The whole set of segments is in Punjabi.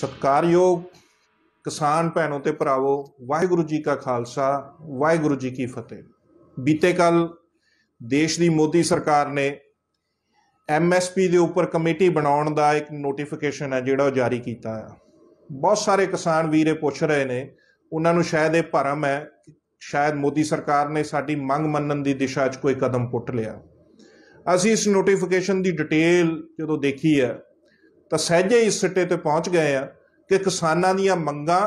ਸਤਕਾਰਯੋਗ ਕਿਸਾਨ ਭੈਣੋ ਤੇ ਭਰਾਵੋ ਵਾਹਿਗੁਰੂ ਜੀ ਕਾ ਖਾਲਸਾ ਵਾਹਿਗੁਰੂ ਜੀ ਕੀ ਫਤਿਹ ਬੀਤੇ ਕੱਲ ਦੇਸ਼ ਦੀ ਮੋਦੀ ਸਰਕਾਰ ਨੇ ਐਮਐਸਪੀ ਦੇ ਉੱਪਰ ਕਮੇਟੀ ਬਣਾਉਣ ਦਾ ਇੱਕ ਨੋਟੀਫਿਕੇਸ਼ਨ ਹੈ ਜਿਹੜਾ ਉਹ ਜਾਰੀ ਕੀਤਾ ਹੈ ਬਹੁਤ ਸਾਰੇ ਕਿਸਾਨ ਵੀਰੇ ਪੁੱਛ ਰਹੇ ਨੇ ਉਹਨਾਂ ਨੂੰ ਸ਼ਾਇਦ ਇਹ ਭਰਮ ਹੈ ਸ਼ਾਇਦ ਮੋਦੀ ਸਰਕਾਰ ਨੇ ਸਾਡੀ ਮੰਗ ਮੰਨਣ ਦੀ ਦਿਸ਼ਾ 'ਚ ਕੋਈ ਕਦਮ ਪੁੱਟ ਲਿਆ ਅਸੀਂ ਇਸ ਨੋਟੀਫਿਕੇਸ਼ਨ ਦੀ ਡਿਟੇਲ ਜਦੋਂ ਦੇਖੀ ਹੈ ਤਾਂ ਸਹਿਜੇ ਹੀ ਸਿੱਟੇ ਤੇ ਪਹੁੰਚ ਗਏ ਆ ਕਿ ਕਿਸਾਨਾਂ ਦੀਆਂ ਮੰਗਾਂ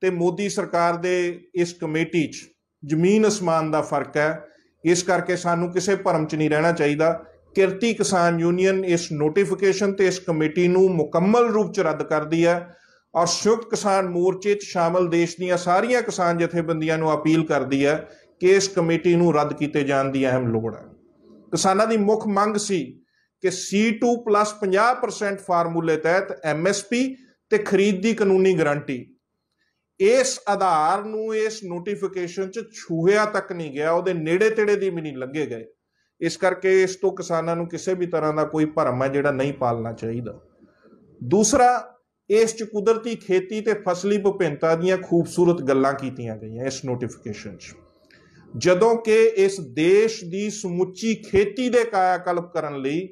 ਤੇ ਮੋਦੀ ਸਰਕਾਰ ਦੇ ਇਸ ਕਮੇਟੀ 'ਚ ਜ਼ਮੀਨ ਅਸਮਾਨ ਦਾ ਫਰਕ ਹੈ ਇਸ ਕਰਕੇ ਸਾਨੂੰ ਕਿਸੇ ਭਰਮ 'ਚ ਨਹੀਂ ਰਹਿਣਾ ਚਾਹੀਦਾ ਕਿਰਤੀ ਕਿਸਾਨ ਯੂਨੀਅਨ ਇਸ ਨੋਟੀਫਿਕੇਸ਼ਨ ਤੇ ਇਸ ਕਮੇਟੀ ਨੂੰ ਮੁਕੰਮਲ ਰੂਪ 'ਚ ਰੱਦ ਕਰਦੀ ਹੈ ਔਰ ਸੰਯੁਕਤ ਕਿਸਾਨ ਮੋਰਚੇ 'ਚ ਸ਼ਾਮਲ ਦੇਸ਼ ਦੀਆਂ ਸਾਰੀਆਂ ਕਿਸਾਨ ਜਥੇਬੰਦੀਆਂ ਨੂੰ ਅਪੀਲ ਕਰਦੀ ਹੈ ਕਿ ਇਸ ਕਮੇਟੀ ਨੂੰ ਰੱਦ ਕੀਤੇ ਜਾਣ ਦੀ ਅਹਿਮ ਲੋੜ ਹੈ ਕਿਸਾਨਾਂ ਦੀ ਮੁੱਖ ਮੰਗ ਸੀ ਕਿ C2 50% ਫਾਰਮੂਲੇ ਤਹਿਤ MSP ਤੇ ਖਰੀਦ ਦੀ ਕਾਨੂੰਨੀ ਗਾਰੰਟੀ ਇਸ ਆਧਾਰ ਨੂੰ ਇਸ ਨੋਟੀਫਿਕੇਸ਼ਨ 'ਚ ਛੂਹਿਆ ਤੱਕ ਨਹੀਂ ਗਿਆ ਉਹਦੇ ਨੇੜੇ ਤੇੜੇ ਦੀ ਵੀ ਨਹੀਂ ਲੱਗੇ ਗਏ ਇਸ ਕਰਕੇ ਇਸ ਤੋਂ ਕਿਸਾਨਾਂ ਨੂੰ ਕਿਸੇ ਵੀ ਤਰ੍ਹਾਂ ਦਾ ਕੋਈ ਭਰਮ ਹੈ ਜਿਹੜਾ ਨਹੀਂ ਪਾਲਣਾ ਚਾਹੀਦਾ ਦੂਸਰਾ ਇਸ 'ਚ ਕੁਦਰਤੀ ਖੇਤੀ ਤੇ ਫਸਲੀ ਵਿਭਿੰਨਤਾ ਦੀਆਂ ਖੂਬਸੂਰਤ ਗੱਲਾਂ ਕੀਤੀਆਂ ਗਈਆਂ ਇਸ ਨੋਟੀਫਿਕੇਸ਼ਨ 'ਚ ਜਦੋਂ ਕਿ ਇਸ ਦੇਸ਼ ਦੀ ਸਮੁੱਚੀ ਖੇਤੀ ਦੇ ਕਾਇਆਕਲਪ ਕਰਨ ਲਈ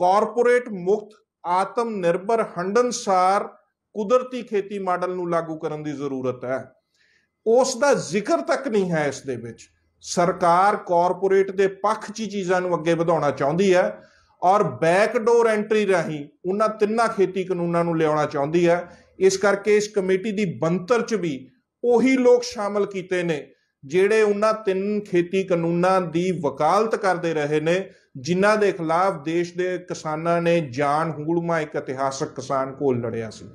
ਕਾਰਪੋਰੇਟ ਮੁਕਤ ਆਤਮ ਨਿਰਭਰ ਹੰਡਨਸਾਰ ਕੁਦਰਤੀ ਖੇਤੀ ਮਾਡਲ ਨੂੰ ਲਾਗੂ ਕਰਨ ਦੀ ਜ਼ਰੂਰਤ ਹੈ ਉਸ ਦਾ ਜ਼ਿਕਰ ਤੱਕ ਨਹੀਂ ਹੈ ਇਸ ਦੇ ਵਿੱਚ ਸਰਕਾਰ ਕਾਰਪੋਰੇਟ ਦੇ ਪੱਖ 'ਚ ਚੀਜ਼ਾਂ ਨੂੰ ਅੱਗੇ ਵਧਾਉਣਾ ਚਾਹੁੰਦੀ ਹੈ ਔਰ ਬੈਕਡੋਰ ਐਂਟਰੀ ਰਾਹੀਂ ਉਹਨਾਂ ਤਿੰਨਾਂ ਖੇਤੀ ਕਾਨੂੰਨਾਂ ਨੂੰ ਲਿਆਉਣਾ ਚਾਹੁੰਦੀ ਹੈ ਇਸ ਕਰਕੇ ਇਸ ਕਮੇਟੀ ਦੀ ਬੰਤਰ 'ਚ ਵੀ ਉਹੀ ਲੋਕ ਸ਼ਾਮਲ ਕੀਤੇ ਨੇ ਜਿਹੜੇ ਉਹਨਾਂ ਤਿੰਨ ਖੇਤੀ ਕਾਨੂੰਨਾਂ ਦੀ ਵਕਾਲਤ ਕਰਦੇ ਰਹੇ ਨੇ ਜਿਨ੍ਹਾਂ ਦੇ ਖਿਲਾਫ ਦੇਸ਼ ਦੇ ਕਿਸਾਨਾਂ ਨੇ ਜਾਨ ਹੂੜਮਾ ਇੱਕ ਇਤਿਹਾਸਕ ਕਿਸਾਨ ਕੋਲ ਲੜਿਆ ਸੀ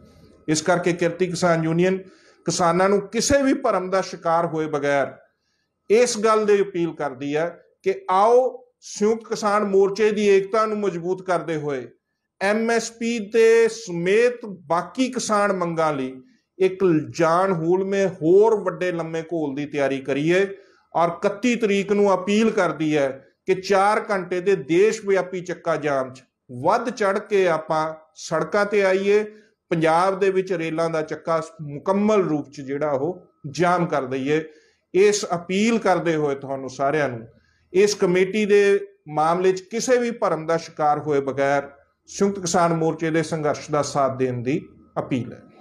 ਇਸ ਕਰਕੇ ਕਿਰਤੀ ਕਿਸਾਨ ਯੂਨੀਅਨ ਕਿਸਾਨਾਂ ਨੂੰ ਕਿਸੇ ਵੀ ਭਰਮ ਦਾ ਸ਼ਿਕਾਰ ਹੋਏ ਬਗੈਰ ਇਸ ਗੱਲ ਦੇ ਅਪੀਲ ਕਰਦੀ ਹੈ ਕਿ ਆਓ ਸੰਯੁਕਤ ਕਿਸਾਨ ਮੋਰਚੇ ਦੀ ਏਕਤਾ ਨੂੰ ਮਜ਼ਬੂਤ ਕਰਦੇ ਹੋਏ ਐਮਐਸਪੀ ਤੇ ਸਮੇਤ ਬਾਕੀ ਕਿਸਾਨ ਮੰਗਾਂ ਲਈ ਇੱਕ ਜਾਨ ਹੂਲ ਮੇ ਹੋਰ ਵੱਡੇ ਲੰਮੇ ਘੋਲ ਦੀ ਤਿਆਰੀ ਕਰੀਏ ਔਰ 31 ਤਰੀਕ ਨੂੰ ਅਪੀਲ ਕਰਦੀ ਹੈ ਕਿ 4 ਘੰਟੇ ਦੇ ਦੇਸ਼ ਵਿਆਪੀ ਚੱਕਾ ਜਾਮ 'ਚ ਵੱਧ ਚੜ ਕੇ ਆਪਾਂ ਸੜਕਾਂ ਤੇ ਆਈਏ ਪੰਜਾਬ ਦੇ ਵਿੱਚ ਰੇਲਾਂ ਦਾ ਚੱਕਾ ਮੁਕੰਮਲ ਰੂਪ 'ਚ ਜਿਹੜਾ ਉਹ ਜਾਮ ਕਰ ਦਈਏ ਇਸ ਅਪੀਲ ਕਰਦੇ ਹੋਏ ਤੁਹਾਨੂੰ ਸਾਰਿਆਂ ਨੂੰ ਇਸ ਕਮੇਟੀ ਦੇ ਮਾਮਲੇ 'ਚ ਕਿਸੇ ਵੀ ਭਰਮ ਦਾ ਸ਼ਿਕਾਰ ਹੋਏ ਬਗੈਰ ਸੰਯੁਕਤ ਕਿਸਾਨ ਮੋਰਚੇ ਦੇ ਸੰਘਰਸ਼ ਦਾ ਸਾਥ ਦੇਣ ਦੀ ਅਪੀਲ ਹੈ